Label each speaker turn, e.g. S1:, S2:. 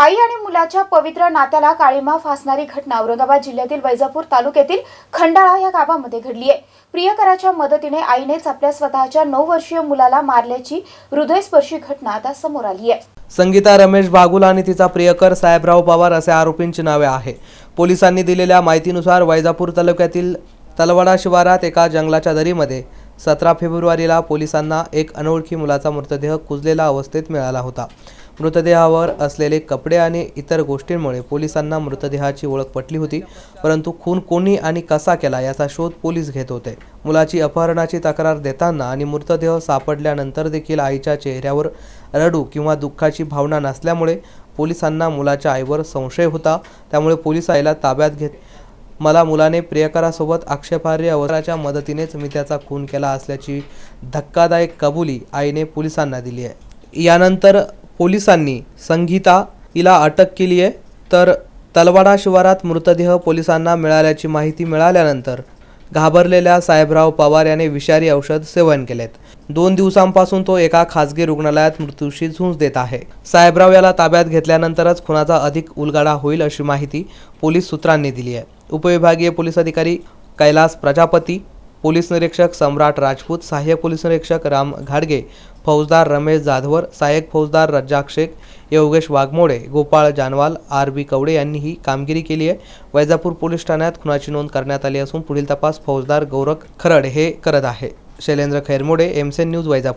S1: आई आणि मुलाच्या पवित्र नात्याला काळीमा फासणारी घटना औरंगाबाद जिल्ह्यातील वैजापूर तालुक्यातील खंडाळा या गावामध्ये घडली आहे प्रियकराच्या मदतीने आईनेच आपल्या स्वतःच्या नऊ वर्षीय मुलाला मारल्याची हृदयस्पर्शी घटना आता समोर आली आहे
S2: संगीता रमेश बागुल आणि तिचा प्रियकर साहेबराव पवार असे आरोपींची नावे आहे पोलिसांनी दिलेल्या माहितीनुसार वैजापूर तालुक्यातील तलवाडा शिवारात एका जंगलाच्या दरीमध्ये सतरा फेब्रुवारीला पोलिसांना एक अनोळखी मुलाचा मृतदेह कुजलेला अवस्थेत मिळाला होता मृतदेहावर असलेले कपडे आणि इतर गोष्टींमुळे पोलिसांना मृतदेहाची ओळख पटली होती परंतु खून कोणी आणि कसा केला याचा शोध पोलीस घेत होते मुलाची अपहरणाची तक्रार देताना आणि मृतदेह सापडल्यानंतर देखील आईच्या चेहऱ्यावर रडू किंवा दुःखाची भावना नसल्यामुळे पोलिसांना मुलाच्या आईवर संशय होता त्यामुळे पोलिस आईला ताब्यात घेत मला मुलाने प्रियकरासोबत आक्षेपार्ह अवराच्या मदतीनेच मी त्याचा खून केला असल्याची धक्कादायक कबुली आईने पोलिसांना दिली आहे यानंतर पोलिसांनी संगीता हिला अटक केली आहे तर तलवाडा शिवारात मृतदेह पोलिसांना मिळाल्याची माहिती मिळाल्यानंतर घाबरलेल्या साहेबराव पवार याने विषारी औषध सेवन केलेत दोन दिवसांपासून तो एका खासगी रुग्णालयात मृत्यूशी झुंज देत आहे साहेबराव याला ताब्यात घेतल्यानंतरच खुनाचा अधिक उलगाडा होईल अशी माहिती पोलीस सूत्रांनी दिली आहे उपविभागीय पोलीस अधिकारी कैलास प्रजापती पोलीस निरीक्षक सम्राट राजपूत सहाय्यक पोलीस निरीक्षक राम घाडगे फौजदार रमेश जाधवर सहाय्यक फौजदार रज्जाक शेख योगेश वाघमोडे गोपाळ जानवाल आर बी कवडे यांनी ही कामगिरी केली आहे वैजापूर पोलीस ठाण्यात खुनाची नोंद करण्यात आली असून पुढील तपास फौजदार गौरख खरड हे करत आहे शैलेंद्र खैरमोडे एमसेन न्यूज वैजापूर